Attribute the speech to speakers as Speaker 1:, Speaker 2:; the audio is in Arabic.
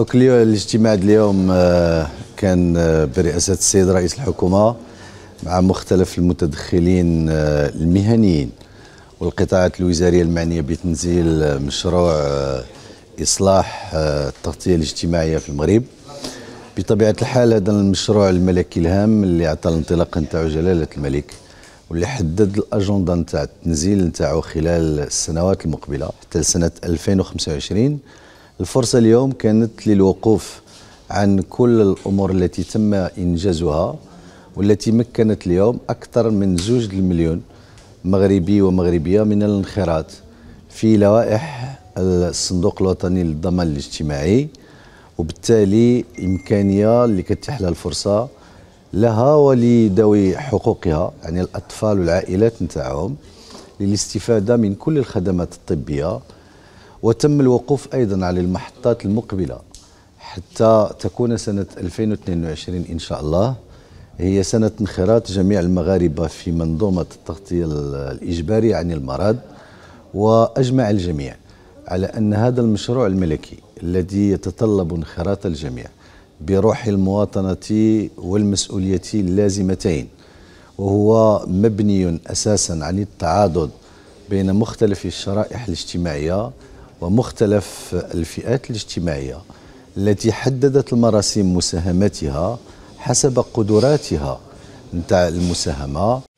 Speaker 1: دوك الاجتماع اليوم آه، كان آه، برئاسه السيد رئيس الحكومه مع مختلف المتدخلين آه، المهنيين والقطاعات الوزاريه المعنيه بتنزيل مشروع اصلاح التغطيه الاجتماعيه في المغرب بطبيعه الحال هذا المشروع الملكي الهام اللي عطى الانطلاق نتاعو جلاله الملك واللي حدد الاجنده نتاع التنزيل نتاعو خلال السنوات المقبله حتى لسنه 2025 الفرصة اليوم كانت للوقوف عن كل الأمور التي تم إنجازها والتي مكنت اليوم أكثر من زوج المليون مغربي ومغربية من الانخراط في لوائح الصندوق الوطني للضمان الاجتماعي وبالتالي إمكانية اللي كتحلها الفرصة لها ولذوي حقوقها يعني الأطفال والعائلات نتاعهم للاستفادة من كل الخدمات الطبية وتم الوقوف أيضا على المحطات المقبلة حتى تكون سنة 2022 إن شاء الله هي سنة انخراط جميع المغاربة في منظومة التغطية الإجبارية عن المرض وأجمع الجميع على أن هذا المشروع الملكي الذي يتطلب انخراط الجميع بروح المواطنة والمسؤولية اللازمتين وهو مبني أساسا عن التعاضد بين مختلف الشرائح الاجتماعية ومختلف الفئات الاجتماعية التي حددت المراسم مساهمتها حسب قدراتها نتاع المساهمة